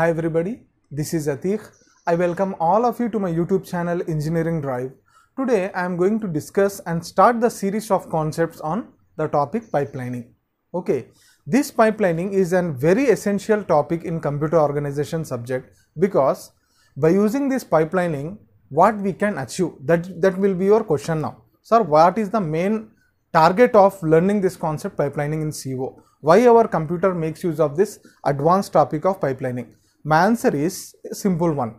Hi everybody, this is Atiq. I welcome all of you to my YouTube channel Engineering Drive. Today I am going to discuss and start the series of concepts on the topic pipelining. Okay, this pipelining is a very essential topic in computer organization subject because by using this pipelining what we can achieve that, that will be your question now. Sir, what is the main target of learning this concept pipelining in CO? Why our computer makes use of this advanced topic of pipelining? My answer is simple one.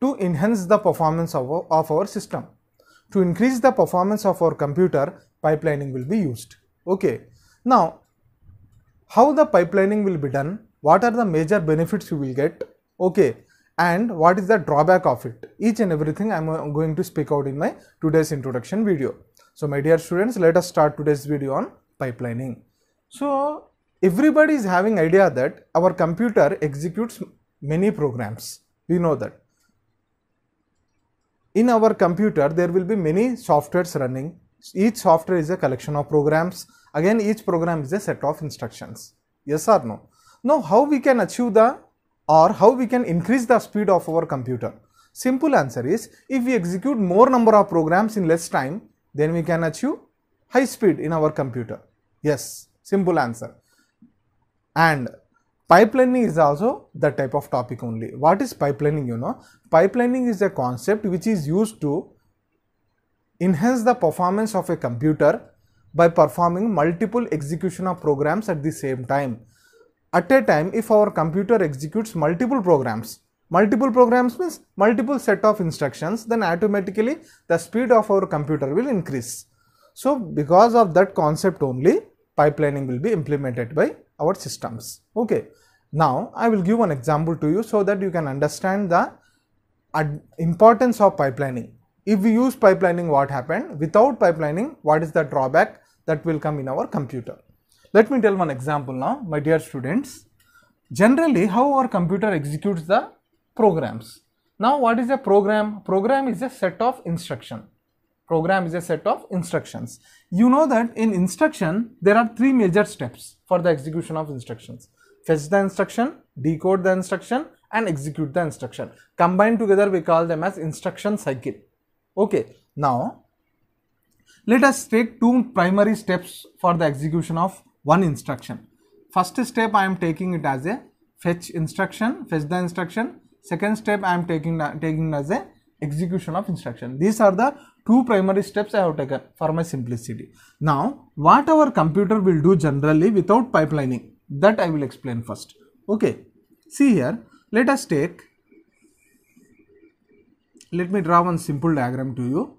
To enhance the performance of our, of our system. To increase the performance of our computer, pipelining will be used. Okay. Now, how the pipelining will be done? What are the major benefits you will get? Okay. And what is the drawback of it? Each and everything I am uh, going to speak out in my today's introduction video. So, my dear students, let us start today's video on pipelining. So, everybody is having idea that our computer executes many programs. We know that. In our computer, there will be many softwares running. Each software is a collection of programs. Again, each program is a set of instructions. Yes or no? Now, how we can achieve the or how we can increase the speed of our computer? Simple answer is, if we execute more number of programs in less time, then we can achieve high speed in our computer. Yes, simple answer. And Pipelining is also the type of topic only. What is pipelining you know? Pipelining is a concept which is used to enhance the performance of a computer by performing multiple execution of programs at the same time. At a time if our computer executes multiple programs, multiple programs means multiple set of instructions then automatically the speed of our computer will increase. So because of that concept only pipelining will be implemented by our systems. Okay. Now, I will give one example to you so that you can understand the importance of pipelining. If we use pipelining, what happened? Without pipelining, what is the drawback that will come in our computer? Let me tell one example now, my dear students. Generally, how our computer executes the programs. Now, what is a program? Program is a set of instruction program is a set of instructions you know that in instruction there are three major steps for the execution of instructions fetch the instruction decode the instruction and execute the instruction combined together we call them as instruction cycle okay now let us take two primary steps for the execution of one instruction first step i am taking it as a fetch instruction fetch the instruction second step i am taking taking as a execution of instruction. These are the two primary steps I have taken for my simplicity. Now, what our computer will do generally without pipelining, that I will explain first. Okay, see here, let us take, let me draw one simple diagram to you.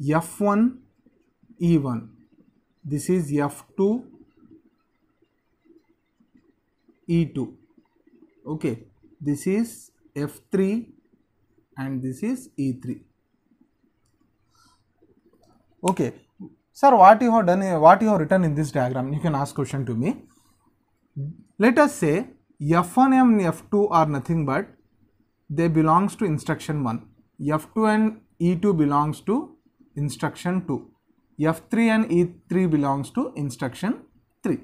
F1, E1, this is F2, E2 okay this is F3 and this is E3 okay sir what you have done what you have written in this diagram you can ask question to me let us say f1 and f2 are nothing but they belongs to instruction 1 f2 and e2 belongs to instruction 2 f3 and e3 belongs to instruction 3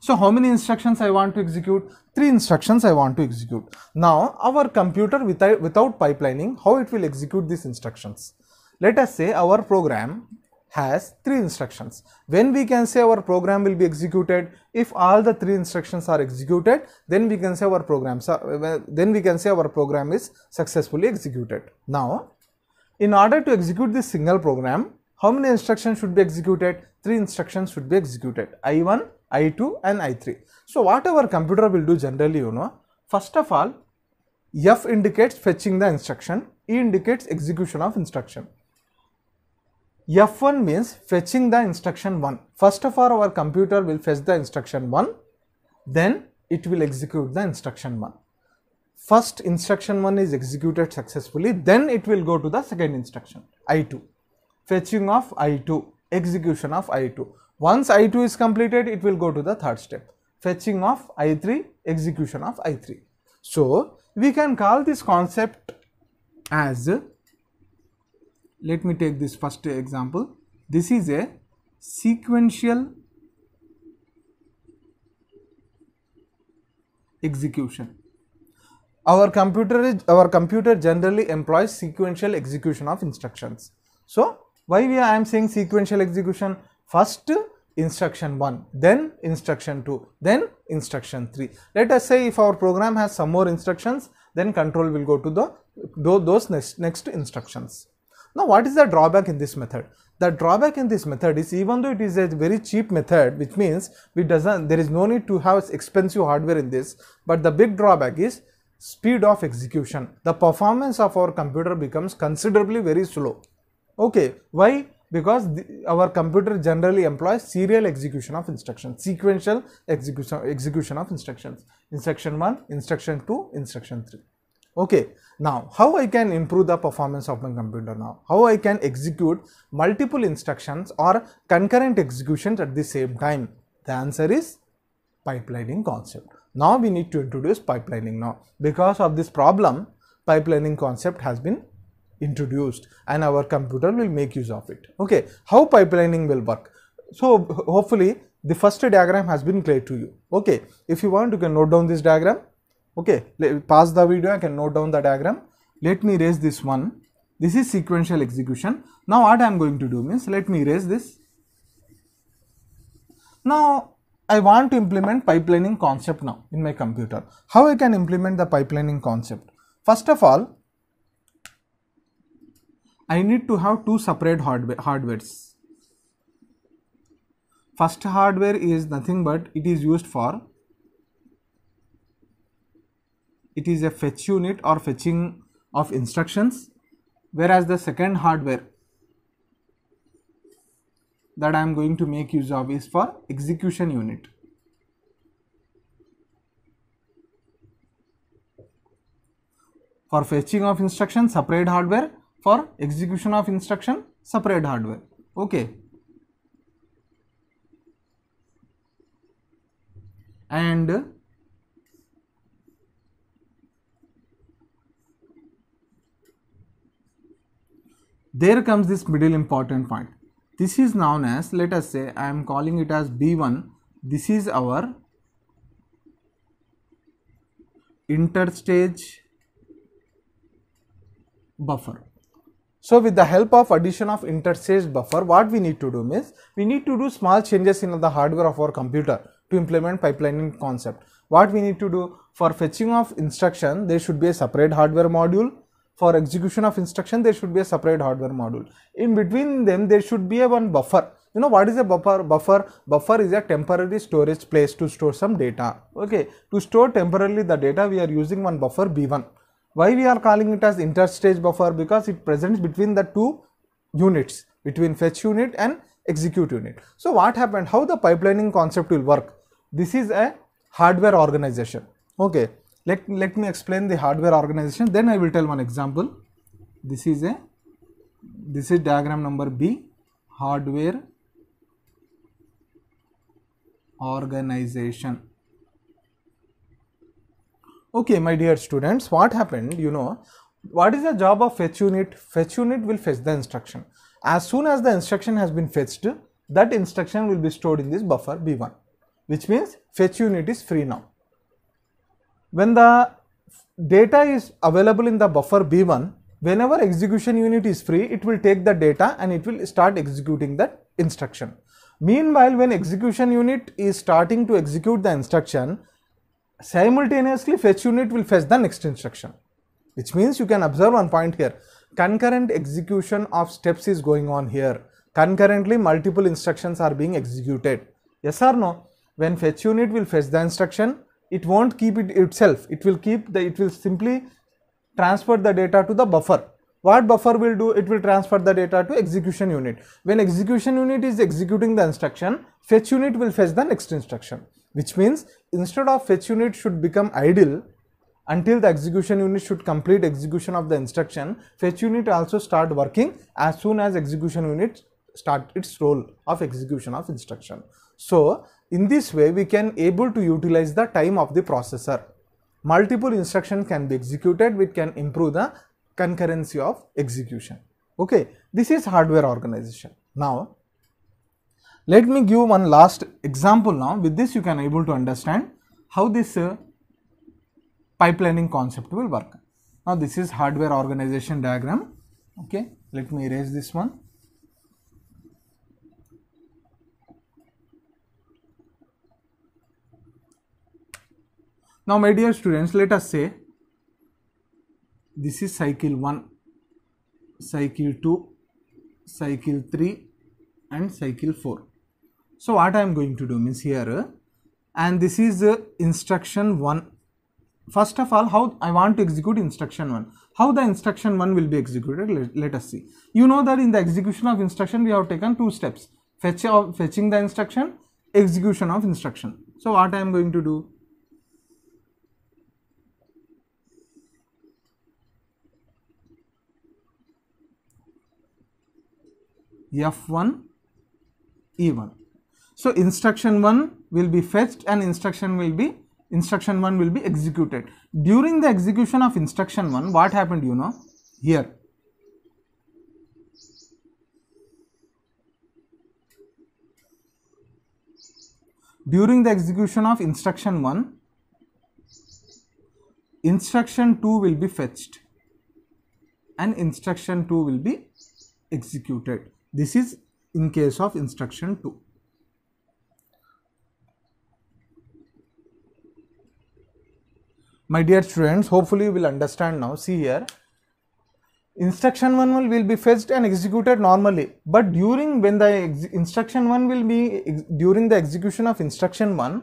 so how many instructions I want to execute? Three instructions I want to execute. Now our computer without, without pipelining, how it will execute these instructions? Let us say our program has three instructions. When we can say our program will be executed, if all the three instructions are executed, then we can say our program then we can say our program is successfully executed. Now, in order to execute this single program, how many instructions should be executed? Three instructions should be executed. I1, I2 and I3. So whatever computer will do generally you know, first of all F indicates fetching the instruction, E indicates execution of instruction. F1 means fetching the instruction 1. First of all our computer will fetch the instruction 1, then it will execute the instruction 1. First instruction 1 is executed successfully, then it will go to the second instruction I2. Fetching of I2, execution of I2. Once I2 is completed, it will go to the third step, fetching of I3, execution of I3. So, we can call this concept as, let me take this first example, this is a sequential execution. Our computer, is, our computer generally employs sequential execution of instructions. So, why we are, I am saying sequential execution first instruction 1, then instruction 2, then instruction 3. Let us say if our program has some more instructions, then control will go to the those next, next instructions. Now, what is the drawback in this method? The drawback in this method is even though it is a very cheap method, which means we doesn't there is no need to have expensive hardware in this, but the big drawback is speed of execution. The performance of our computer becomes considerably very slow. Okay, why? because the, our computer generally employs serial execution of instructions sequential execution execution of instructions instruction 1 instruction 2 instruction 3 okay now how i can improve the performance of my computer now how i can execute multiple instructions or concurrent executions at the same time the answer is pipelining concept now we need to introduce pipelining now because of this problem pipelining concept has been introduced and our computer will make use of it. Okay, how pipelining will work? So, hopefully the first diagram has been clear to you. Okay, if you want you can note down this diagram. Okay, pause the video I can note down the diagram. Let me erase this one. This is sequential execution. Now what I am going to do means let me erase this. Now I want to implement pipelining concept now in my computer. How I can implement the pipelining concept? First of all, I need to have two separate hardware hardwares. First hardware is nothing but it is used for it is a fetch unit or fetching of instructions whereas the second hardware that I am going to make use of is for execution unit. For fetching of instructions separate hardware for execution of instruction separate hardware okay and there comes this middle important point this is known as let us say i am calling it as b1 this is our interstage buffer so with the help of addition of interstage buffer, what we need to do is, we need to do small changes in the hardware of our computer to implement pipelining concept. What we need to do for fetching of instruction, there should be a separate hardware module. For execution of instruction, there should be a separate hardware module. In between them, there should be a one buffer. You know what is a buffer? Buffer buffer is a temporary storage place to store some data. Okay, to store temporarily the data, we are using one buffer B1. Why we are calling it as interstage buffer? Because it presents between the two units, between fetch unit and execute unit. So what happened? How the pipelining concept will work? This is a hardware organization. Okay, let, let me explain the hardware organization. Then I will tell one example. This is a this is diagram number B hardware organization Okay, my dear students, what happened, you know, what is the job of fetch unit? Fetch unit will fetch the instruction. As soon as the instruction has been fetched, that instruction will be stored in this buffer B1, which means fetch unit is free now. When the data is available in the buffer B1, whenever execution unit is free, it will take the data and it will start executing that instruction. Meanwhile, when execution unit is starting to execute the instruction, simultaneously fetch unit will fetch the next instruction which means you can observe one point here concurrent execution of steps is going on here concurrently multiple instructions are being executed yes or no when fetch unit will fetch the instruction it won't keep it itself it will keep the it will simply transfer the data to the buffer what buffer will do it will transfer the data to execution unit when execution unit is executing the instruction fetch unit will fetch the next instruction which means instead of fetch unit should become idle until the execution unit should complete execution of the instruction, fetch unit also start working as soon as execution unit start its role of execution of instruction. So, in this way we can able to utilize the time of the processor. Multiple instruction can be executed which can improve the concurrency of execution. Okay, this is hardware organization. Now, let me give one last example now. With this you can able to understand how this uh, pipelining concept will work. Now this is hardware organization diagram. Okay, let me erase this one. Now my dear students, let us say this is cycle 1, cycle 2, cycle 3 and cycle 4. So what I am going to do means here and this is uh, instruction 1. First of all how I want to execute instruction 1. How the instruction 1 will be executed let, let us see. You know that in the execution of instruction we have taken two steps fetch of, fetching the instruction execution of instruction. So what I am going to do F1 E1 so, instruction 1 will be fetched and instruction will be instruction 1 will be executed. During the execution of instruction 1 what happened you know here during the execution of instruction 1 instruction 2 will be fetched and instruction 2 will be executed this is in case of instruction 2 my dear students hopefully you will understand now see here instruction 1 will, will be fetched and executed normally but during when the instruction 1 will be during the execution of instruction 1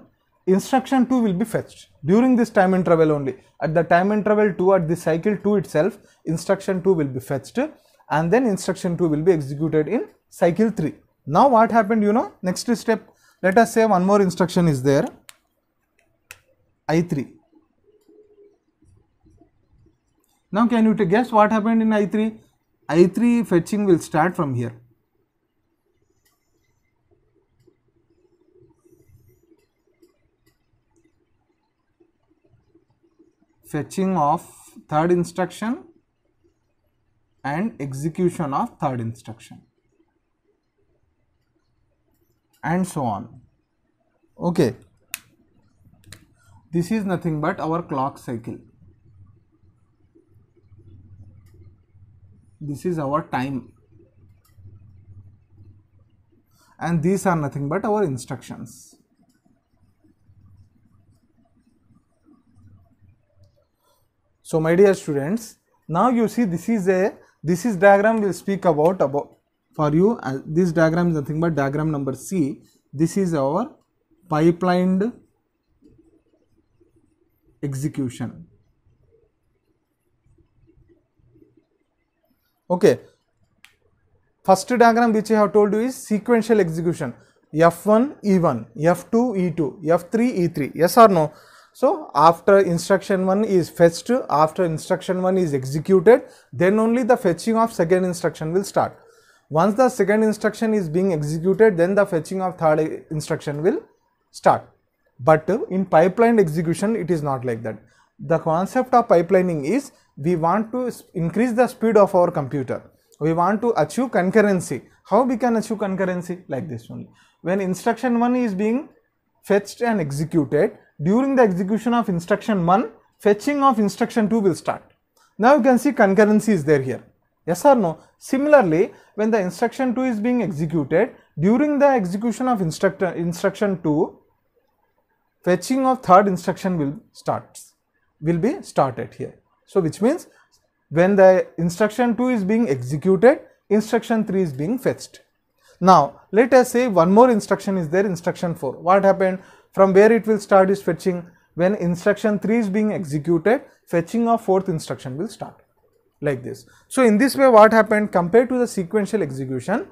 instruction 2 will be fetched during this time interval only at the time interval 2 at the cycle 2 itself instruction 2 will be fetched and then instruction 2 will be executed in cycle 3 now what happened you know next step let us say one more instruction is there i3 Now can you guess what happened in I3? I3 fetching will start from here. Fetching of third instruction and execution of third instruction and so on. Okay. This is nothing but our clock cycle. this is our time and these are nothing but our instructions so my dear students now you see this is a this is diagram will speak about about for you this diagram is nothing but diagram number c this is our pipelined execution Okay. First diagram which I have told you is sequential execution. F1, E1, F2, E2, F3, E3. Yes or no? So, after instruction 1 is fetched, after instruction 1 is executed, then only the fetching of second instruction will start. Once the second instruction is being executed, then the fetching of third instruction will start. But in pipeline execution, it is not like that. The concept of pipelining is we want to increase the speed of our computer we want to achieve concurrency how we can achieve concurrency like this only when instruction 1 is being fetched and executed during the execution of instruction 1 fetching of instruction 2 will start now you can see concurrency is there here yes or no similarly when the instruction 2 is being executed during the execution of instruction 2 fetching of third instruction will start. will be started here so, which means when the instruction 2 is being executed, instruction 3 is being fetched. Now, let us say one more instruction is there, instruction 4. What happened? From where it will start is fetching. When instruction 3 is being executed, fetching of fourth instruction will start like this. So, in this way what happened compared to the sequential execution,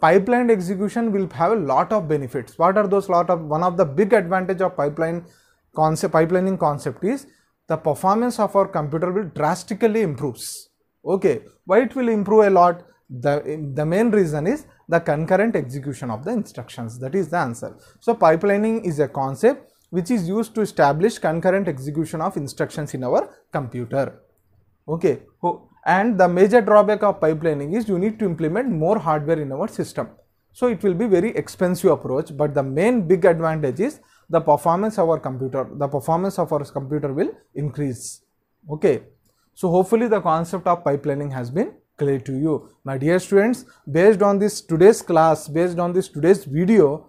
pipeline execution will have a lot of benefits. What are those lot of one of the big advantage of pipeline concept pipelining concept is the performance of our computer will drastically improves. Okay, why it will improve a lot? The, the main reason is the concurrent execution of the instructions that is the answer. So, pipelining is a concept which is used to establish concurrent execution of instructions in our computer. Okay, and the major drawback of pipelining is you need to implement more hardware in our system. So, it will be very expensive approach, but the main big advantage is the performance of our computer, the performance of our computer will increase. Okay. So, hopefully the concept of pipelining has been clear to you. My dear students, based on this today's class, based on this today's video,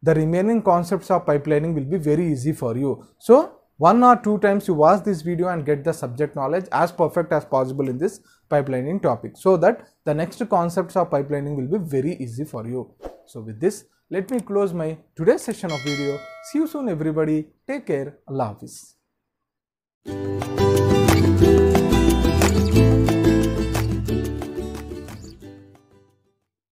the remaining concepts of pipelining will be very easy for you. So, one or two times you watch this video and get the subject knowledge as perfect as possible in this pipelining topic so that the next concepts of pipelining will be very easy for you. So, with this let me close my today's session of video. See you soon everybody. Take care. Allah Hafiz.